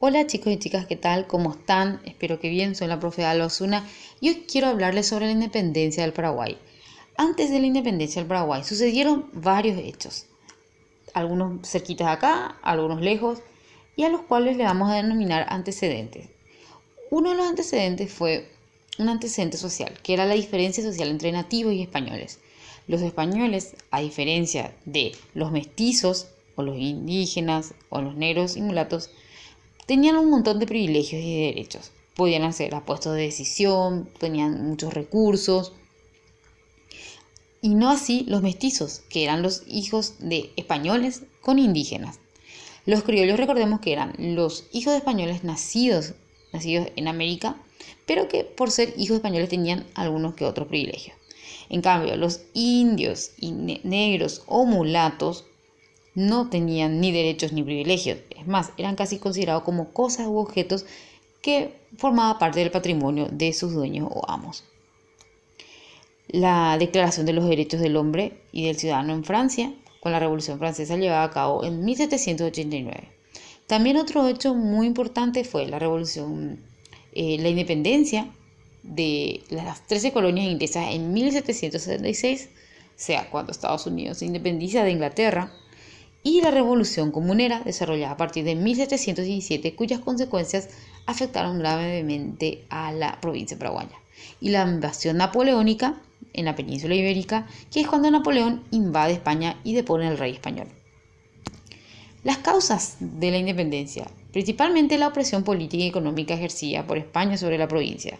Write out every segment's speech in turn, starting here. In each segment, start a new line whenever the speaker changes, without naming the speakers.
Hola chicos y chicas, ¿qué tal? ¿Cómo están? Espero que bien, soy la profe Alba y hoy quiero hablarles sobre la independencia del Paraguay. Antes de la independencia del Paraguay sucedieron varios hechos, algunos de acá, algunos lejos, y a los cuales le vamos a denominar antecedentes. Uno de los antecedentes fue un antecedente social, que era la diferencia social entre nativos y españoles. Los españoles, a diferencia de los mestizos, o los indígenas, o los negros y mulatos, tenían un montón de privilegios y derechos. Podían hacer apuestos de decisión, tenían muchos recursos. Y no así los mestizos, que eran los hijos de españoles con indígenas. Los criollos recordemos que eran los hijos de españoles nacidos, nacidos en América, pero que por ser hijos españoles tenían algunos que otros privilegios. En cambio, los indios y negros o mulatos no tenían ni derechos ni privilegios. Es más, eran casi considerados como cosas u objetos que formaban parte del patrimonio de sus dueños o amos. La Declaración de los Derechos del Hombre y del Ciudadano en Francia, con la Revolución Francesa llevada a cabo en 1789. También otro hecho muy importante fue la Revolución, eh, la independencia de las 13 colonias inglesas en 1776, o sea, cuando Estados Unidos se independiza de Inglaterra, y la Revolución Comunera, desarrollada a partir de 1717, cuyas consecuencias afectaron gravemente a la provincia paraguaya, y la invasión napoleónica en la península ibérica, que es cuando Napoleón invade España y depone al rey español. Las causas de la independencia, principalmente la opresión política y económica ejercida por España sobre la provincia,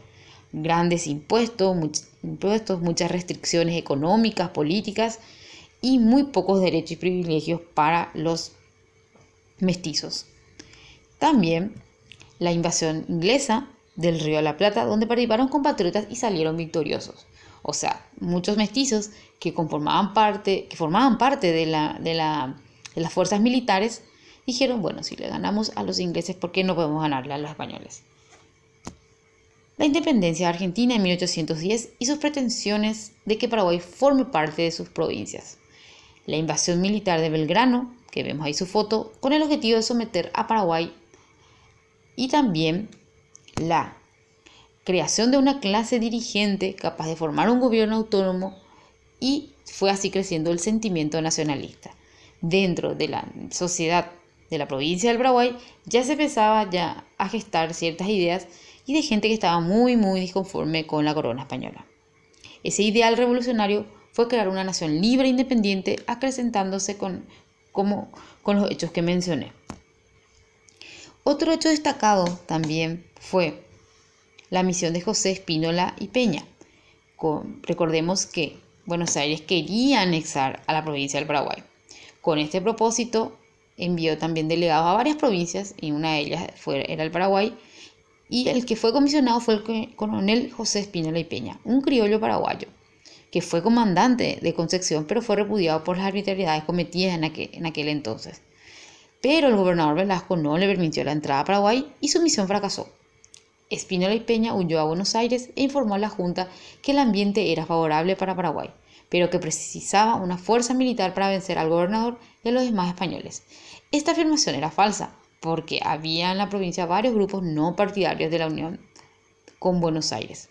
grandes impuestos, impuestos muchas restricciones económicas, políticas, y muy pocos derechos y privilegios para los mestizos. También la invasión inglesa del Río de la Plata, donde participaron compatriotas y salieron victoriosos. O sea, muchos mestizos que conformaban que formaban parte de, de las fuerzas militares, dijeron, bueno, si le ganamos a los ingleses, ¿por qué no podemos ganarle a los españoles? La independencia de Argentina en 1810 y sus pretensiones de que Paraguay forme parte de sus provincias la invasión militar de Belgrano, que vemos ahí su foto, con el objetivo de someter a Paraguay y también la creación de una clase dirigente capaz de formar un gobierno autónomo y fue así creciendo el sentimiento nacionalista. Dentro de la sociedad de la provincia del Paraguay ya se empezaba ya a gestar ciertas ideas y de gente que estaba muy muy disconforme con la corona española. Ese ideal revolucionario fue crear una nación libre e independiente, acrecentándose con, como, con los hechos que mencioné. Otro hecho destacado también fue la misión de José Espínola y Peña. recordemos que Buenos Aires quería anexar a la provincia del Paraguay. Con este propósito, envió también delegados a varias provincias, y una de ellas fue, era el Paraguay, y el que fue comisionado fue el coronel José Espínola y Peña, un criollo paraguayo que fue comandante de Concepción, pero fue repudiado por las arbitrariedades cometidas en aquel, entonces. Pero el gobernador Velasco no le permitió la entrada a Paraguay y su misión fracasó. Espinola y Peña huyó a Buenos Aires e informó a la Junta que el ambiente era favorable para Paraguay, pero que precisaba una fuerza militar para vencer al gobernador y a los demás españoles. Esta afirmación era falsa, porque había en la provincia varios grupos no partidarios de la Unión con Buenos Aires.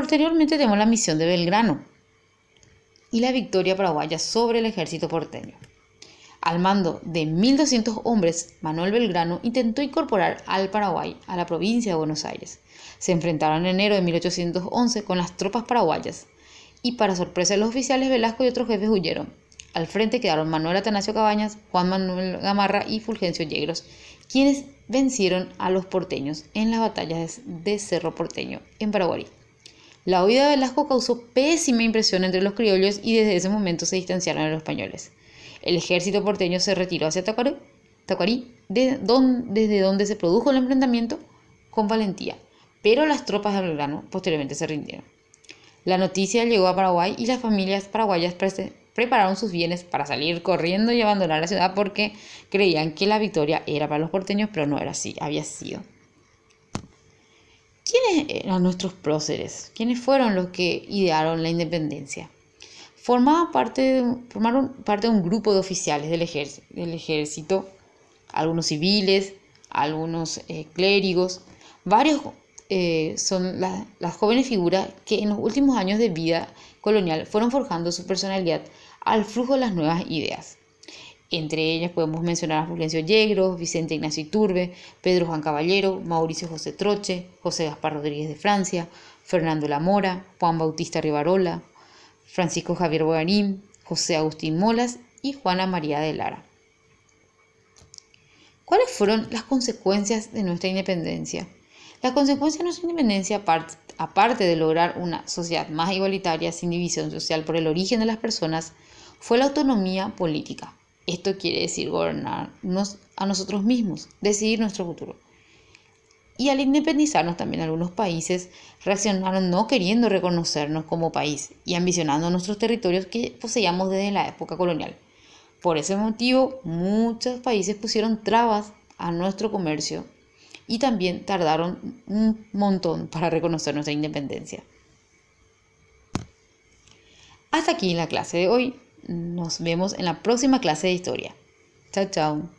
Posteriormente tenemos la misión de Belgrano y la victoria paraguaya sobre el ejército porteño. Al mando de 1.200 hombres, Manuel Belgrano intentó incorporar al Paraguay a la provincia de Buenos Aires. Se enfrentaron en enero de 1811 con las tropas paraguayas y para sorpresa de los oficiales Velasco y otros jefes huyeron. Al frente quedaron Manuel Atanasio Cabañas, Juan Manuel Gamarra y Fulgencio Yegros, quienes vencieron a los porteños en las batallas de Cerro Porteño en Paraguay. La huida de Velasco causó pésima impresión entre los criollos y desde ese momento se distanciaron de los españoles. El ejército porteño se retiró hacia Tacuarí, desde donde se produjo el enfrentamiento con valentía, pero las tropas de Belgrano posteriormente se rindieron. La noticia llegó a Paraguay y las familias paraguayas prepararon sus bienes para salir corriendo y abandonar la ciudad porque creían que la victoria era para los porteños, pero no era así, había sido. ¿Quiénes eran nuestros próceres? ¿Quiénes fueron los que idearon la independencia? parte formaron parte de un grupo de oficiales del, ejército, algunos civiles, algunos eh, clérigos, varios eh, son las jóvenes figuras que en los últimos años de vida colonial fueron forjando su personalidad al flujo de las nuevas ideas. Entre ellas podemos mencionar a Fulgencio Yegros, Vicente Ignacio Iturbe, Pedro Juan Caballero, Mauricio José Troche, José Gaspar Rodríguez de Francia, Fernando Lamora, Juan Bautista Rivarola, Francisco Javier Bogarín, José Agustín Molas y Juana María de Lara. ¿Cuáles fueron las consecuencias de nuestra independencia? La consecuencia de nuestra independencia, aparte de lograr una sociedad más igualitaria sin división social por el origen de las personas, fue la autonomía política. Esto quiere decir gobernarnos a nosotros mismos, decidir nuestro futuro. Y al independizarnos también algunos países reaccionaron no queriendo reconocernos como país y ambicionando nuestros territorios que poseíamos desde la época colonial. Por ese motivo, muchos países pusieron trabas a nuestro comercio y también tardaron un montón para reconocer nuestra independencia. Hasta aquí la clase de hoy. Nos vemos en la próxima clase de historia. Chao, chao.